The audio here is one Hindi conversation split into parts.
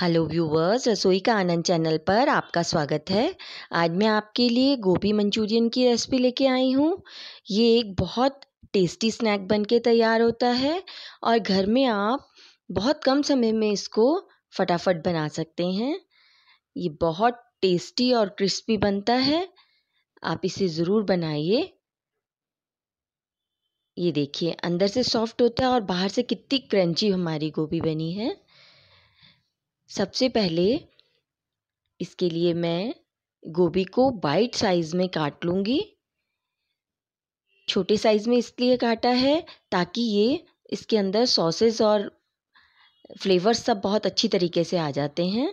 हेलो व्यूवर्स रसोई का आनंद चैनल पर आपका स्वागत है आज मैं आपके लिए गोभी मंचूरियन की रेसिपी लेके आई हूँ ये एक बहुत टेस्टी स्नैक बनके तैयार होता है और घर में आप बहुत कम समय में इसको फटाफट बना सकते हैं ये बहुत टेस्टी और क्रिस्पी बनता है आप इसे ज़रूर बनाइए ये देखिए अंदर से सॉफ्ट होता है और बाहर से कितनी क्रंची हमारी गोभी बनी है सबसे पहले इसके लिए मैं गोभी को बाइट साइज़ में काट लूँगी छोटे साइज़ में इसलिए काटा है ताकि ये इसके अंदर सॉसेस और फ्लेवर्स सब बहुत अच्छी तरीके से आ जाते हैं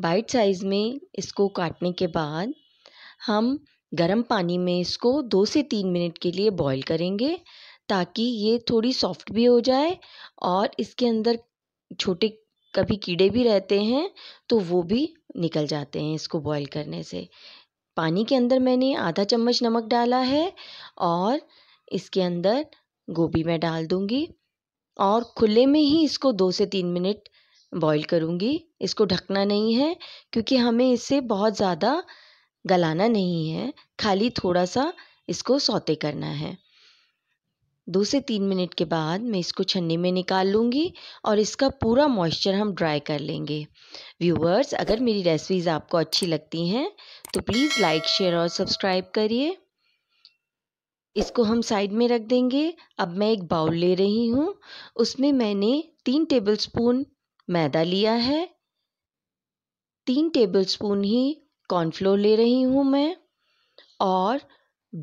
बाइट साइज़ में इसको काटने के बाद हम गर्म पानी में इसको दो से तीन मिनट के लिए बॉईल करेंगे ताकि ये थोड़ी सॉफ्ट भी हो जाए और इसके अंदर छोटे कभी कीड़े भी रहते हैं तो वो भी निकल जाते हैं इसको बॉईल करने से पानी के अंदर मैंने आधा चम्मच नमक डाला है और इसके अंदर गोभी मैं डाल दूँगी और खुले में ही इसको दो से तीन मिनट बॉईल करूँगी इसको ढकना नहीं है क्योंकि हमें इसे बहुत ज़्यादा गलाना नहीं है खाली थोड़ा सा इसको सौते करना है दो से तीन मिनट के बाद मैं इसको छन्नी में निकाल लूँगी और इसका पूरा मॉइस्चर हम ड्राई कर लेंगे व्यूवर्स अगर मेरी रेसिपीज़ आपको अच्छी लगती हैं तो प्लीज़ लाइक शेयर और सब्सक्राइब करिए इसको हम साइड में रख देंगे अब मैं एक बाउल ले रही हूँ उसमें मैंने तीन टेबलस्पून मैदा लिया है तीन टेबलस्पून ही कॉर्नफ्लोर ले रही हूँ मैं और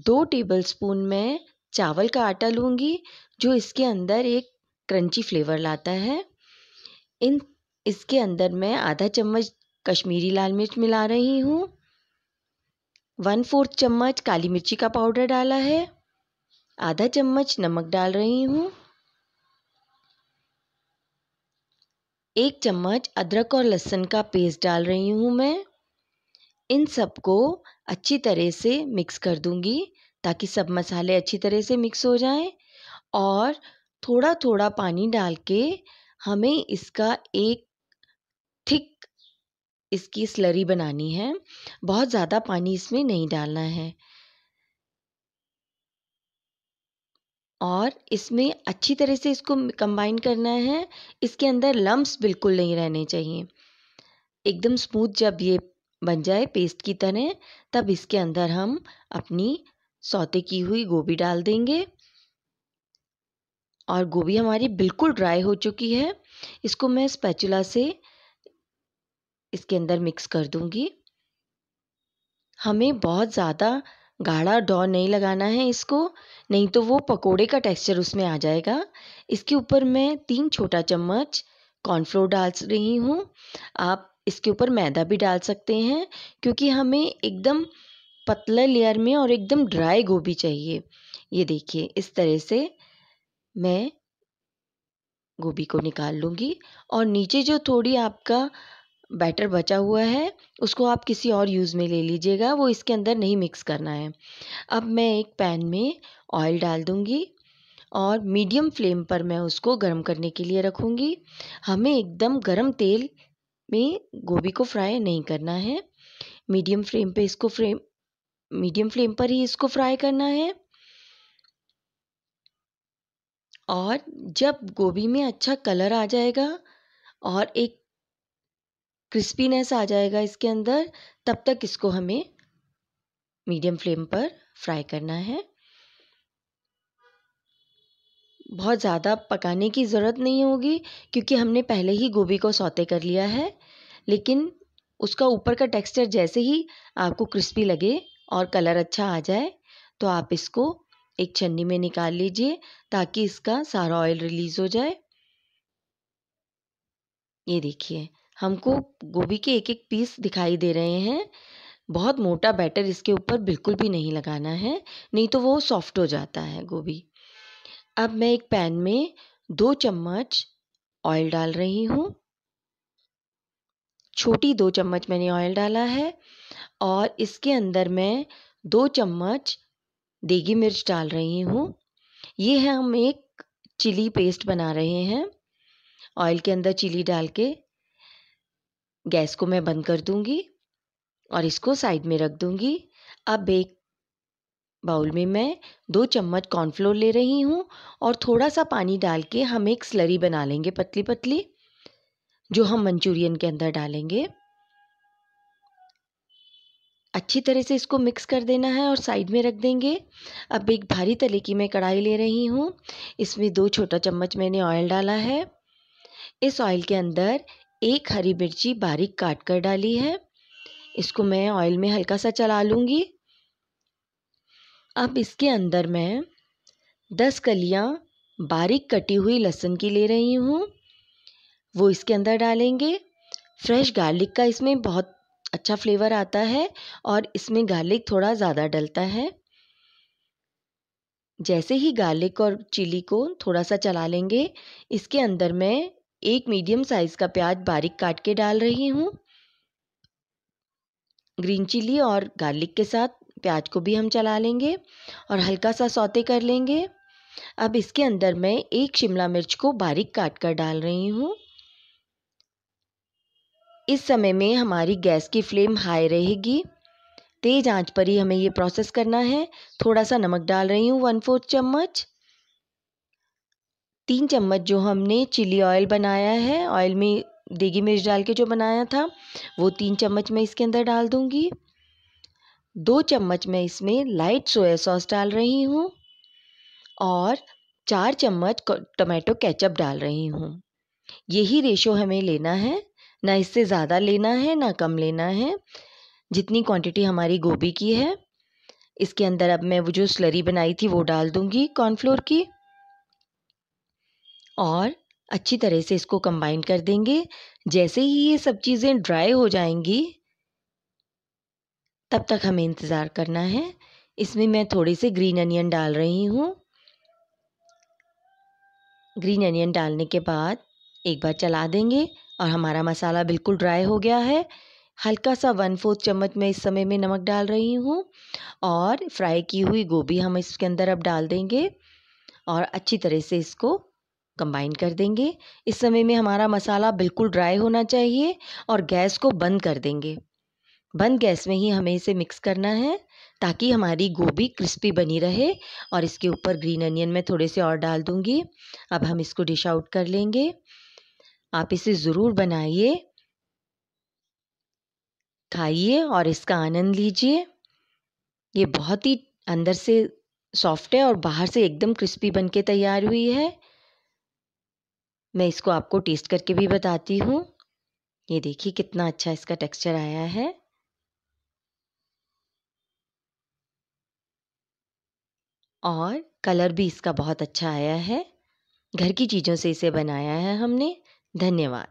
दो टेबलस्पून मैं चावल का आटा लूँगी जो इसके अंदर एक क्रंची फ्लेवर लाता है इन इसके अंदर मैं आधा चम्मच कश्मीरी लाल मिर्च मिला रही हूँ वन फोर्थ चम्मच काली मिर्ची का पाउडर डाला है आधा चम्मच नमक डाल रही हूँ एक चम्मच अदरक और लहसुन का पेस्ट डाल रही हूँ मैं इन सबको अच्छी तरह से मिक्स कर दूंगी ताकि सब मसाले अच्छी तरह से मिक्स हो जाएं और थोड़ा थोड़ा पानी डाल के हमें इसका एक थिक इसकी स्लरी बनानी है बहुत ज़्यादा पानी इसमें नहीं डालना है और इसमें अच्छी तरह से इसको कंबाइन करना है इसके अंदर लम्ब्स बिल्कुल नहीं रहने चाहिए एकदम स्मूथ जब ये बन जाए पेस्ट की तरह तब इसके अंदर हम अपनी सौते की हुई गोभी डाल देंगे और गोभी हमारी बिल्कुल ड्राई हो चुकी है इसको मैं स्पैचुला से इसके अंदर मिक्स कर दूंगी हमें बहुत ज़्यादा गाढ़ा डॉ नहीं लगाना है इसको नहीं तो वो पकोड़े का टेक्सचर उसमें आ जाएगा इसके ऊपर मैं तीन छोटा चम्मच कॉर्नफ्लोर डाल रही हूँ आप इसके ऊपर मैदा भी डाल सकते हैं क्योंकि हमें एकदम पतले लेयर में और एकदम ड्राई गोभी चाहिए ये देखिए इस तरह से मैं गोभी को निकाल लूँगी और नीचे जो थोड़ी आपका बैटर बचा हुआ है उसको आप किसी और यूज़ में ले लीजिएगा वो इसके अंदर नहीं मिक्स करना है अब मैं एक पैन में ऑयल डाल दूँगी और मीडियम फ्लेम पर मैं उसको गर्म करने के लिए रखूँगी हमें एकदम गर्म तेल में गोभी को फ्राई नहीं करना है मीडियम फ्लेम पे इसको फ्रेम मीडियम फ्लेम पर ही इसको फ्राई करना है और जब गोभी में अच्छा कलर आ जाएगा और एक क्रिस्पीनेस आ जाएगा इसके अंदर तब तक इसको हमें मीडियम फ्लेम पर फ्राई करना है बहुत ज़्यादा पकाने की ज़रूरत नहीं होगी क्योंकि हमने पहले ही गोभी को सौते कर लिया है लेकिन उसका ऊपर का टेक्सचर जैसे ही आपको क्रिस्पी लगे और कलर अच्छा आ जाए तो आप इसको एक छन्नी में निकाल लीजिए ताकि इसका सारा ऑयल रिलीज हो जाए ये देखिए हमको गोभी के एक एक पीस दिखाई दे रहे हैं बहुत मोटा बैटर इसके ऊपर बिल्कुल भी नहीं लगाना है नहीं तो वो सॉफ्ट हो जाता है गोभी अब मैं एक पैन में दो चम्मच ऑयल डाल रही हूँ छोटी दो चम्मच मैंने ऑयल डाला है और इसके अंदर मैं दो चम्मच देगी मिर्च डाल रही हूँ ये है हम एक चिली पेस्ट बना रहे हैं ऑयल के अंदर चिली डाल के गैस को मैं बंद कर दूंगी और इसको साइड में रख दूँगी अब एक बाउल में मैं दो चम्मच कॉर्नफ्लोर ले रही हूँ और थोड़ा सा पानी डाल के हम एक स्लरी बना लेंगे पतली पतली जो हम मंचूरियन के अंदर डालेंगे अच्छी तरह से इसको मिक्स कर देना है और साइड में रख देंगे अब एक भारी तले की मैं कढ़ाई ले रही हूँ इसमें दो छोटा चम्मच मैंने ऑयल डाला है इस ऑयल के अंदर एक हरी मिर्ची बारीक काट कर डाली है इसको मैं ऑयल में हल्का सा चला लूँगी अब इसके अंदर मैं दस कलियाँ बारीक कटी हुई लहसुन की ले रही हूँ वो इसके अंदर डालेंगे फ्रेश गार्लिक का इसमें बहुत अच्छा फ्लेवर आता है और इसमें गार्लिक थोड़ा ज़्यादा डलता है जैसे ही गार्लिक और चिली को थोड़ा सा चला लेंगे इसके अंदर मैं एक मीडियम साइज़ का प्याज बारीक काट के डाल रही हूँ ग्रीन चिली और गार्लिक के साथ प्याज को भी हम चला लेंगे और हल्का सा सौते कर लेंगे अब इसके अंदर मैं एक शिमला मिर्च को बारीक काट कर डाल रही हूँ इस समय में हमारी गैस की फ्लेम हाई रहेगी तेज़ आंच पर ही हमें ये प्रोसेस करना है थोड़ा सा नमक डाल रही हूँ वन फोर्थ चम्मच तीन चम्मच जो हमने चिली ऑयल बनाया है ऑयल में देगी मिर्च डाल के जो बनाया था वो तीन चम्मच मैं इसके अंदर डाल दूँगी दो चम्मच मैं इसमें लाइट सोया सॉस डाल रही हूँ और चार चम्मच टमाटो कैचअप डाल रही हूँ यही रेशो हमें लेना है ना इससे ज़्यादा लेना है ना कम लेना है जितनी क्वांटिटी हमारी गोभी की है इसके अंदर अब मैं वो जो स्लरी बनाई थी वो डाल दूँगी कॉर्नफ्लोर की और अच्छी तरह से इसको कंबाइन कर देंगे जैसे ही ये सब चीज़ें ड्राई हो जाएंगी तब तक हमें इंतज़ार करना है इसमें मैं थोड़े से ग्रीन अनियन डाल रही हूँ ग्रीन अनियन डालने के बाद एक बार चला देंगे और हमारा मसाला बिल्कुल ड्राई हो गया है हल्का सा वन फोर्थ चम्मच मैं इस समय में नमक डाल रही हूँ और फ्राई की हुई गोभी हम इसके अंदर अब डाल देंगे और अच्छी तरह से इसको कंबाइन कर देंगे इस समय में हमारा मसाला बिल्कुल ड्राई होना चाहिए और गैस को बंद कर देंगे बंद गैस में ही हमें इसे मिक्स करना है ताकि हमारी गोभी क्रिस्पी बनी रहे और इसके ऊपर ग्रीन अनियन मैं थोड़े से और डाल दूँगी अब हम इसको डिश आउट कर लेंगे आप इसे ज़रूर बनाइए खाइए और इसका आनंद लीजिए ये बहुत ही अंदर से सॉफ्ट है और बाहर से एकदम क्रिस्पी बन के तैयार हुई है मैं इसको आपको टेस्ट करके भी बताती हूँ ये देखिए कितना अच्छा इसका टेक्सचर आया है और कलर भी इसका बहुत अच्छा आया है घर की चीज़ों से इसे बनाया है हमने धन्यवाद